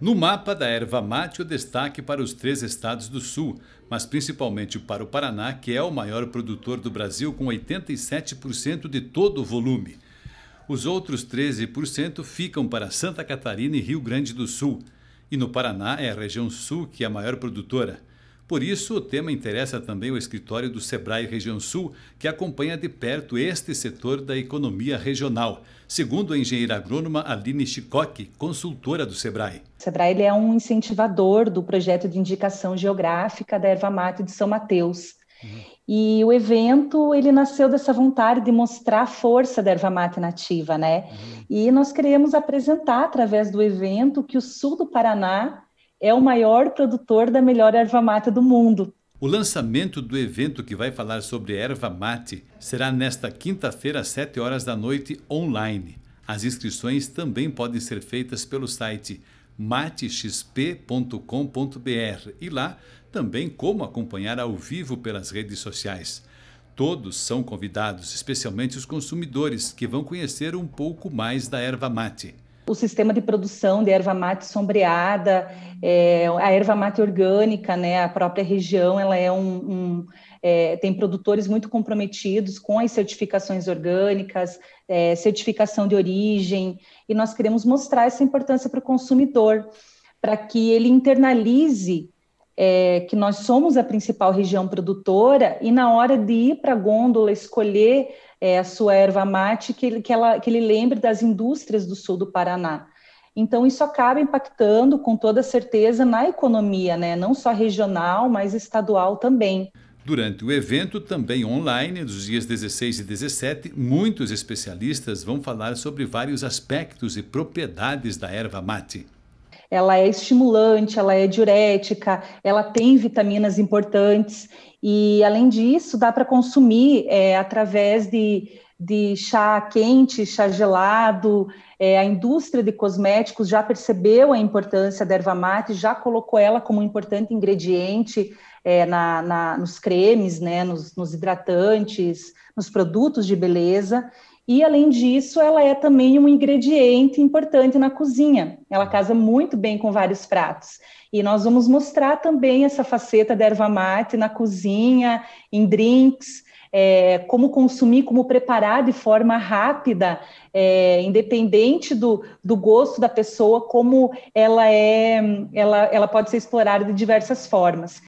No mapa da erva mate, o destaque para os três estados do sul, mas principalmente para o Paraná, que é o maior produtor do Brasil, com 87% de todo o volume. Os outros 13% ficam para Santa Catarina e Rio Grande do Sul. E no Paraná é a região sul que é a maior produtora. Por isso, o tema interessa também o escritório do Sebrae Região Sul, que acompanha de perto este setor da economia regional, segundo a engenheira agrônoma Aline Chicoque, consultora do Sebrae. O Sebrae é um incentivador do projeto de indicação geográfica da erva mate de São Mateus. Uhum. E o evento, ele nasceu dessa vontade de mostrar a força da erva mate nativa, né? Uhum. E nós queremos apresentar através do evento que o sul do Paraná é o maior produtor da melhor erva mate do mundo. O lançamento do evento que vai falar sobre erva mate será nesta quinta-feira, às 7 horas da noite, online. As inscrições também podem ser feitas pelo site matexp.com.br e lá também como acompanhar ao vivo pelas redes sociais. Todos são convidados, especialmente os consumidores, que vão conhecer um pouco mais da erva mate o sistema de produção de erva mate sombreada, é, a erva mate orgânica, né, a própria região, ela é um, um é, tem produtores muito comprometidos com as certificações orgânicas, é, certificação de origem, e nós queremos mostrar essa importância para o consumidor, para que ele internalize é, que nós somos a principal região produtora, e na hora de ir para a gôndola escolher é, a sua erva mate, que ele, que, ela, que ele lembre das indústrias do sul do Paraná. Então, isso acaba impactando com toda certeza na economia, né? não só regional, mas estadual também. Durante o evento, também online, dos dias 16 e 17, muitos especialistas vão falar sobre vários aspectos e propriedades da erva mate ela é estimulante, ela é diurética, ela tem vitaminas importantes e além disso dá para consumir é, através de, de chá quente, chá gelado. É, a indústria de cosméticos já percebeu a importância da erva mate, já colocou ela como um importante ingrediente é, na, na, nos cremes, né, nos, nos hidratantes, nos produtos de beleza. E, além disso, ela é também um ingrediente importante na cozinha. Ela casa muito bem com vários pratos. E nós vamos mostrar também essa faceta da erva mate na cozinha, em drinks, é, como consumir, como preparar de forma rápida, é, independente do, do gosto da pessoa, como ela é, ela, ela pode ser explorada de diversas formas.